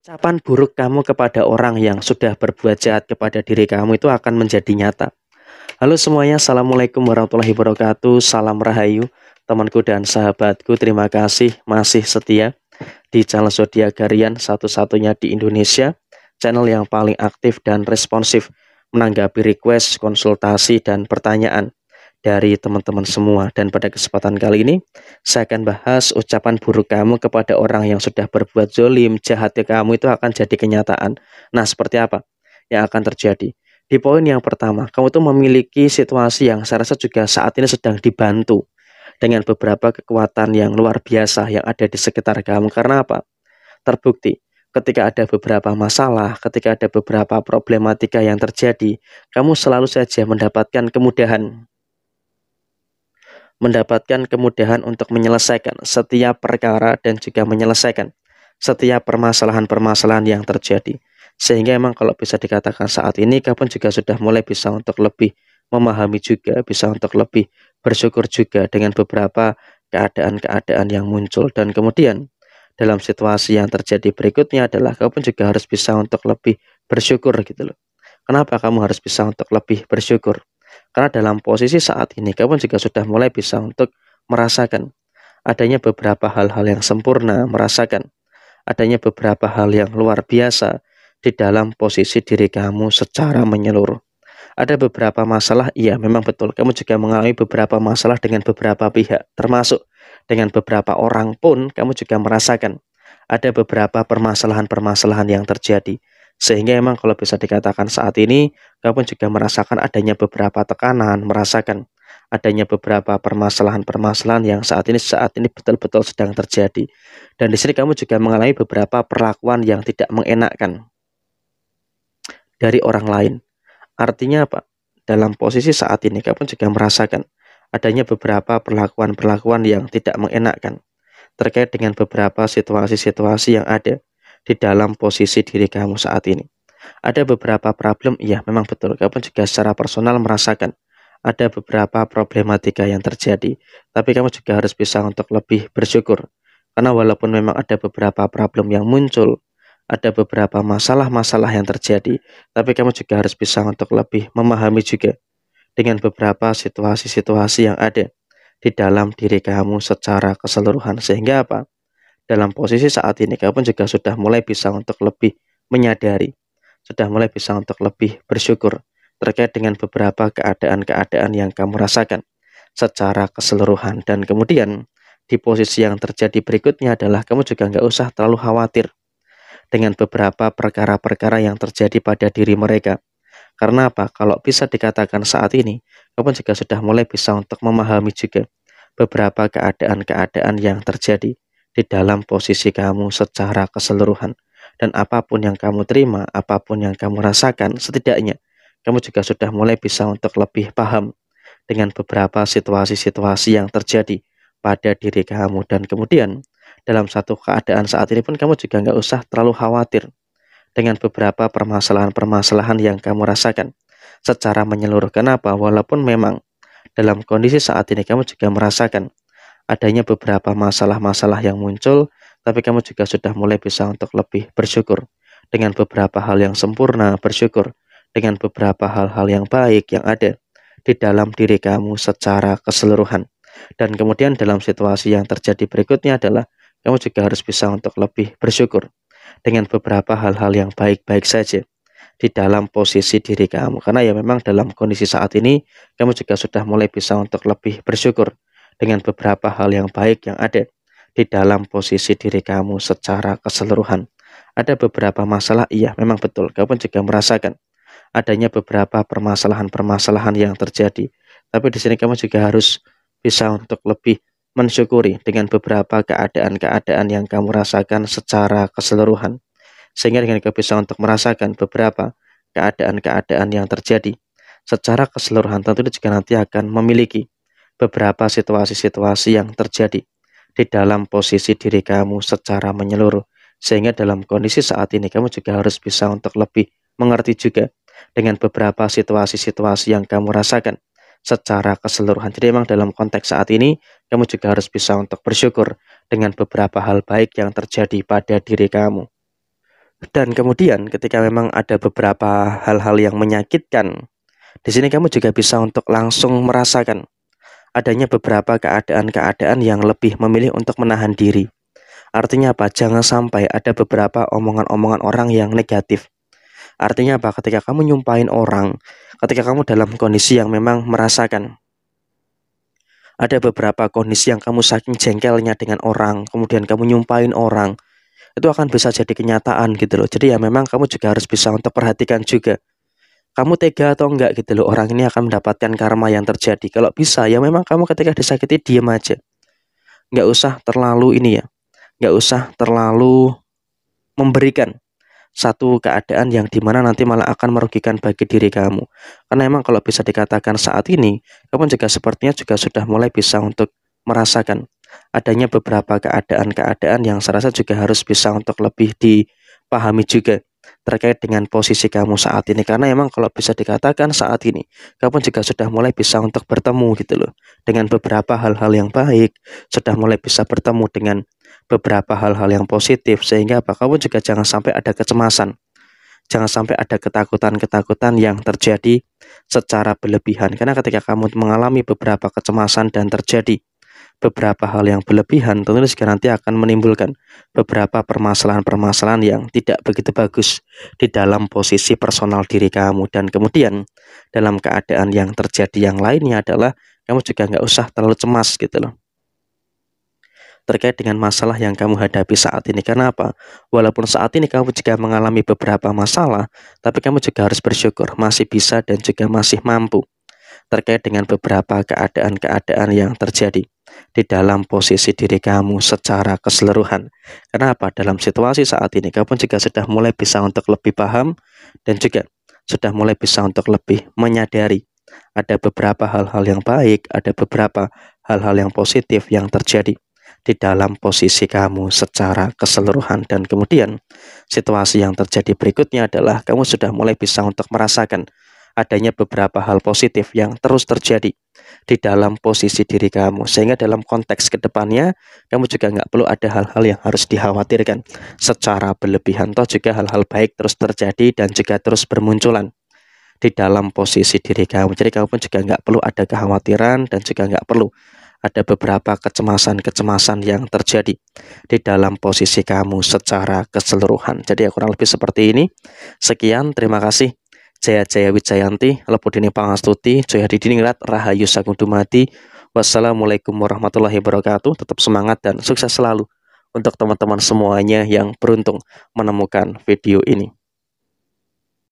Ucapan buruk kamu kepada orang yang sudah berbuat jahat kepada diri kamu itu akan menjadi nyata. Halo semuanya, Assalamualaikum warahmatullahi wabarakatuh. Salam Rahayu, temanku dan sahabatku. Terima kasih masih setia di channel Zodiak Garian satu-satunya di Indonesia. Channel yang paling aktif dan responsif menanggapi request, konsultasi, dan pertanyaan dari teman-teman semua. Dan pada kesempatan kali ini, saya akan bahas ucapan buruk kamu kepada orang yang sudah berbuat zolim, jahat ke kamu itu akan jadi kenyataan. Nah, seperti apa yang akan terjadi? Di poin yang pertama, kamu tuh memiliki situasi yang saya rasa juga saat ini sedang dibantu dengan beberapa kekuatan yang luar biasa yang ada di sekitar kamu. Karena apa? Terbukti, ketika ada beberapa masalah, ketika ada beberapa problematika yang terjadi, kamu selalu saja mendapatkan kemudahan mendapatkan kemudahan untuk menyelesaikan setiap perkara dan juga menyelesaikan setiap permasalahan-permasalahan yang terjadi. Sehingga emang kalau bisa dikatakan saat ini pun juga sudah mulai bisa untuk lebih memahami juga, bisa untuk lebih bersyukur juga dengan beberapa keadaan-keadaan yang muncul dan kemudian dalam situasi yang terjadi berikutnya adalah pun juga harus bisa untuk lebih bersyukur gitu loh. Kenapa kamu harus bisa untuk lebih bersyukur? Karena dalam posisi saat ini kamu juga sudah mulai bisa untuk merasakan adanya beberapa hal-hal yang sempurna, merasakan adanya beberapa hal yang luar biasa di dalam posisi diri kamu secara menyeluruh. Ada beberapa masalah, iya memang betul. Kamu juga mengalami beberapa masalah dengan beberapa pihak, termasuk dengan beberapa orang pun kamu juga merasakan ada beberapa permasalahan-permasalahan yang terjadi. Sehingga emang kalau bisa dikatakan saat ini, kamu juga merasakan adanya beberapa tekanan, merasakan adanya beberapa permasalahan-permasalahan yang saat ini saat ini betul-betul sedang terjadi. Dan di sini kamu juga mengalami beberapa perlakuan yang tidak mengenakan dari orang lain. Artinya apa? Dalam posisi saat ini kamu juga merasakan adanya beberapa perlakuan-perlakuan yang tidak mengenakan terkait dengan beberapa situasi-situasi yang ada di dalam posisi diri kamu saat ini. Ada beberapa problem, iya memang betul, kamu juga secara personal merasakan ada beberapa problematika yang terjadi, tapi kamu juga harus bisa untuk lebih bersyukur. Karena walaupun memang ada beberapa problem yang muncul, ada beberapa masalah-masalah yang terjadi, tapi kamu juga harus bisa untuk lebih memahami juga dengan beberapa situasi-situasi yang ada di dalam diri kamu secara keseluruhan sehingga apa? dalam posisi saat ini pun juga sudah mulai bisa untuk lebih menyadari, sudah mulai bisa untuk lebih bersyukur terkait dengan beberapa keadaan-keadaan yang kamu rasakan secara keseluruhan dan kemudian di posisi yang terjadi berikutnya adalah kamu juga nggak usah terlalu khawatir dengan beberapa perkara-perkara yang terjadi pada diri mereka. Karena apa? Kalau bisa dikatakan saat ini, kamu juga sudah mulai bisa untuk memahami juga beberapa keadaan-keadaan yang terjadi di dalam posisi kamu secara keseluruhan. Dan apapun yang kamu terima, apapun yang kamu rasakan, setidaknya kamu juga sudah mulai bisa untuk lebih paham dengan beberapa situasi-situasi yang terjadi pada diri kamu. Dan kemudian dalam satu keadaan saat ini pun kamu juga nggak usah terlalu khawatir dengan beberapa permasalahan-permasalahan yang kamu rasakan secara menyeluruh. Kenapa? Walaupun memang dalam kondisi saat ini kamu juga merasakan adanya beberapa masalah-masalah yang muncul, tapi kamu juga sudah mulai bisa untuk lebih bersyukur dengan beberapa hal yang sempurna, bersyukur dengan beberapa hal-hal yang baik yang ada di dalam diri kamu secara keseluruhan. Dan kemudian dalam situasi yang terjadi berikutnya adalah kamu juga harus bisa untuk lebih bersyukur dengan beberapa hal-hal yang baik-baik saja di dalam posisi diri kamu. Karena ya memang dalam kondisi saat ini kamu juga sudah mulai bisa untuk lebih bersyukur dengan beberapa hal yang baik yang ada di dalam posisi diri kamu secara keseluruhan. Ada beberapa masalah, iya memang betul, kamu juga merasakan adanya beberapa permasalahan-permasalahan yang terjadi. Tapi di sini kamu juga harus bisa untuk lebih mensyukuri dengan beberapa keadaan-keadaan yang kamu rasakan secara keseluruhan. Sehingga dengan kamu bisa untuk merasakan beberapa keadaan-keadaan yang terjadi secara keseluruhan tentu juga nanti akan memiliki beberapa situasi-situasi yang terjadi di dalam posisi diri kamu secara menyeluruh. Sehingga dalam kondisi saat ini kamu juga harus bisa untuk lebih mengerti juga dengan beberapa situasi-situasi yang kamu rasakan secara keseluruhan. Jadi memang dalam konteks saat ini kamu juga harus bisa untuk bersyukur dengan beberapa hal baik yang terjadi pada diri kamu. Dan kemudian ketika memang ada beberapa hal-hal yang menyakitkan, di sini kamu juga bisa untuk langsung merasakan adanya beberapa keadaan-keadaan yang lebih memilih untuk menahan diri. Artinya apa? Jangan sampai ada beberapa omongan-omongan orang yang negatif. Artinya apa? Ketika kamu nyumpahin orang, ketika kamu dalam kondisi yang memang merasakan ada beberapa kondisi yang kamu saking jengkelnya dengan orang, kemudian kamu nyumpahin orang, itu akan bisa jadi kenyataan gitu loh. Jadi ya memang kamu juga harus bisa untuk perhatikan juga kamu tega atau enggak gitu loh orang ini akan mendapatkan karma yang terjadi kalau bisa ya memang kamu ketika disakiti diam aja nggak usah terlalu ini ya nggak usah terlalu memberikan satu keadaan yang dimana nanti malah akan merugikan bagi diri kamu karena emang kalau bisa dikatakan saat ini kamu juga sepertinya juga sudah mulai bisa untuk merasakan adanya beberapa keadaan-keadaan yang saya rasa juga harus bisa untuk lebih dipahami juga terkait dengan posisi kamu saat ini karena emang kalau bisa dikatakan saat ini kamu juga sudah mulai bisa untuk bertemu gitu loh dengan beberapa hal-hal yang baik sudah mulai bisa bertemu dengan beberapa hal-hal yang positif sehingga apa kamu juga jangan sampai ada kecemasan jangan sampai ada ketakutan-ketakutan yang terjadi secara berlebihan karena ketika kamu mengalami beberapa kecemasan dan terjadi beberapa hal yang berlebihan tentu juga nanti akan menimbulkan beberapa permasalahan-permasalahan yang tidak begitu bagus di dalam posisi personal diri kamu dan kemudian dalam keadaan yang terjadi yang lainnya adalah kamu juga nggak usah terlalu cemas gitu loh terkait dengan masalah yang kamu hadapi saat ini. Karena apa? Walaupun saat ini kamu juga mengalami beberapa masalah, tapi kamu juga harus bersyukur masih bisa dan juga masih mampu terkait dengan beberapa keadaan-keadaan yang terjadi di dalam posisi diri kamu secara keseluruhan. Kenapa? Dalam situasi saat ini kamu juga sudah mulai bisa untuk lebih paham dan juga sudah mulai bisa untuk lebih menyadari ada beberapa hal-hal yang baik, ada beberapa hal-hal yang positif yang terjadi di dalam posisi kamu secara keseluruhan dan kemudian situasi yang terjadi berikutnya adalah kamu sudah mulai bisa untuk merasakan adanya beberapa hal positif yang terus terjadi di dalam posisi diri kamu. Sehingga dalam konteks kedepannya, kamu juga nggak perlu ada hal-hal yang harus dikhawatirkan secara berlebihan. Toh juga hal-hal baik terus terjadi dan juga terus bermunculan di dalam posisi diri kamu. Jadi kamu pun juga nggak perlu ada kekhawatiran dan juga nggak perlu ada beberapa kecemasan-kecemasan yang terjadi di dalam posisi kamu secara keseluruhan. Jadi ya kurang lebih seperti ini. Sekian, terima kasih. Jaya Jaya Wijayanti, Lepudini Pangastuti, Jaya Didiningrat, Rahayu Saguntumati. Wassalamualaikum warahmatullahi wabarakatuh. Tetap semangat dan sukses selalu untuk teman-teman semuanya yang beruntung menemukan video ini.